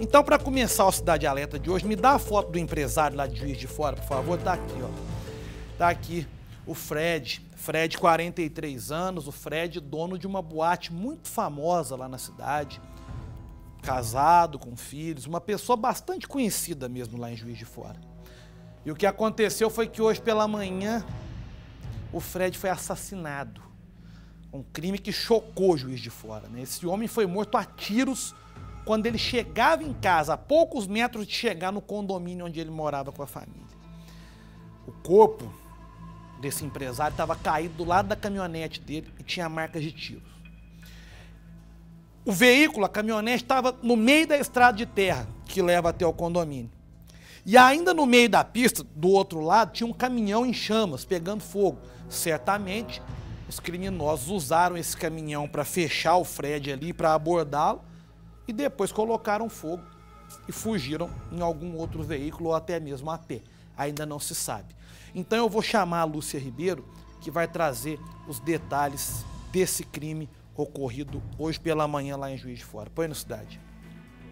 Então, para começar o Cidade Alerta de hoje, me dá a foto do empresário lá de Juiz de Fora, por favor. Tá aqui, ó. Tá aqui o Fred. Fred, 43 anos. O Fred, dono de uma boate muito famosa lá na cidade. Casado, com filhos. Uma pessoa bastante conhecida mesmo lá em Juiz de Fora. E o que aconteceu foi que hoje pela manhã o Fred foi assassinado. Um crime que chocou o juiz de fora. Né? Esse homem foi morto a tiros quando ele chegava em casa, a poucos metros de chegar no condomínio onde ele morava com a família. O corpo desse empresário estava caído do lado da caminhonete dele e tinha marcas de tiros. O veículo, a caminhonete, estava no meio da estrada de terra que leva até o condomínio. E ainda no meio da pista, do outro lado, tinha um caminhão em chamas, pegando fogo. Certamente, os criminosos usaram esse caminhão para fechar o Fred ali, para abordá-lo e depois colocaram fogo e fugiram em algum outro veículo ou até mesmo a pé. Ainda não se sabe. Então eu vou chamar a Lúcia Ribeiro, que vai trazer os detalhes desse crime ocorrido hoje pela manhã lá em Juiz de Fora. Põe no Cidade.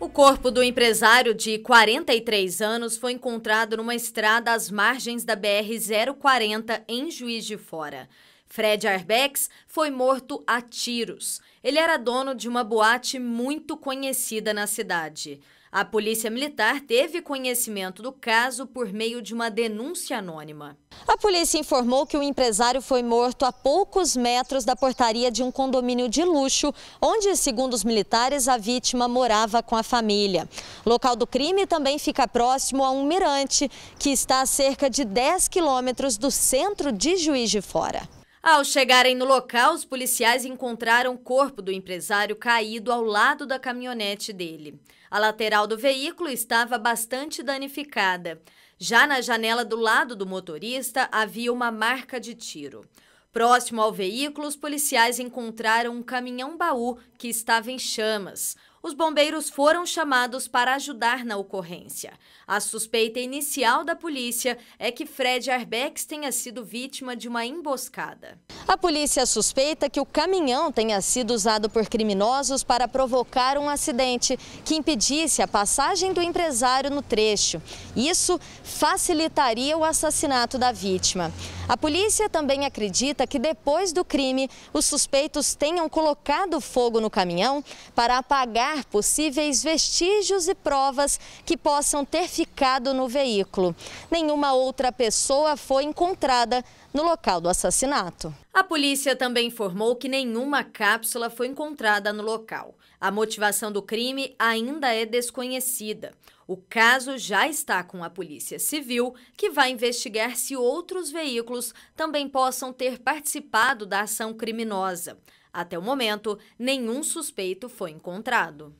O corpo do empresário de 43 anos foi encontrado numa estrada às margens da BR-040 em Juiz de Fora. Fred Arbex foi morto a tiros. Ele era dono de uma boate muito conhecida na cidade. A polícia militar teve conhecimento do caso por meio de uma denúncia anônima. A polícia informou que o empresário foi morto a poucos metros da portaria de um condomínio de luxo, onde, segundo os militares, a vítima morava com a família. O local do crime também fica próximo a um mirante, que está a cerca de 10 quilômetros do centro de Juiz de Fora. Ao chegarem no local, os policiais encontraram o corpo do empresário caído ao lado da caminhonete dele. A lateral do veículo estava bastante danificada. Já na janela do lado do motorista havia uma marca de tiro. Próximo ao veículo, os policiais encontraram um caminhão-baú que estava em chamas os bombeiros foram chamados para ajudar na ocorrência. A suspeita inicial da polícia é que Fred Arbex tenha sido vítima de uma emboscada. A polícia suspeita que o caminhão tenha sido usado por criminosos para provocar um acidente que impedisse a passagem do empresário no trecho. Isso facilitaria o assassinato da vítima. A polícia também acredita que depois do crime, os suspeitos tenham colocado fogo no caminhão para apagar possíveis vestígios e provas que possam ter ficado no veículo. Nenhuma outra pessoa foi encontrada no local do assassinato. A polícia também informou que nenhuma cápsula foi encontrada no local. A motivação do crime ainda é desconhecida. O caso já está com a Polícia Civil, que vai investigar se outros veículos também possam ter participado da ação criminosa. Até o momento, nenhum suspeito foi encontrado.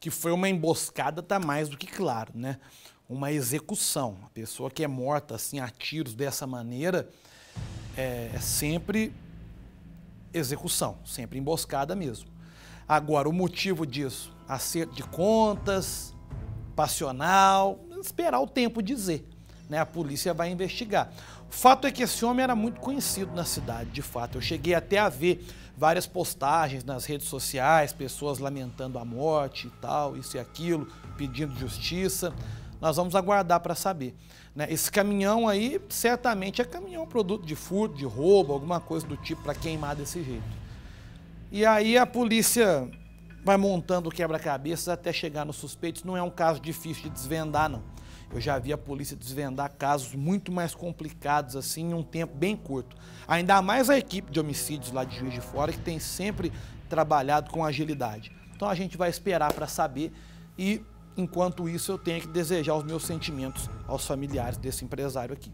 Que foi uma emboscada está mais do que claro, né? Uma execução. A pessoa que é morta assim a tiros dessa maneira, é, é sempre execução, sempre emboscada mesmo. Agora, o motivo disso, acerto de contas, passional, esperar o tempo dizer. Né? A polícia vai investigar. O fato é que esse homem era muito conhecido na cidade, de fato. Eu cheguei até a ver várias postagens nas redes sociais, pessoas lamentando a morte e tal, isso e aquilo, pedindo justiça. Nós vamos aguardar para saber. Né? Esse caminhão aí certamente é caminhão produto de furto, de roubo, alguma coisa do tipo para queimar desse jeito. E aí a polícia vai montando quebra-cabeças até chegar nos suspeitos. Não é um caso difícil de desvendar, não. Eu já vi a polícia desvendar casos muito mais complicados assim em um tempo bem curto. Ainda mais a equipe de homicídios lá de Juiz de Fora, que tem sempre trabalhado com agilidade. Então a gente vai esperar para saber e Enquanto isso, eu tenho que desejar os meus sentimentos aos familiares desse empresário aqui.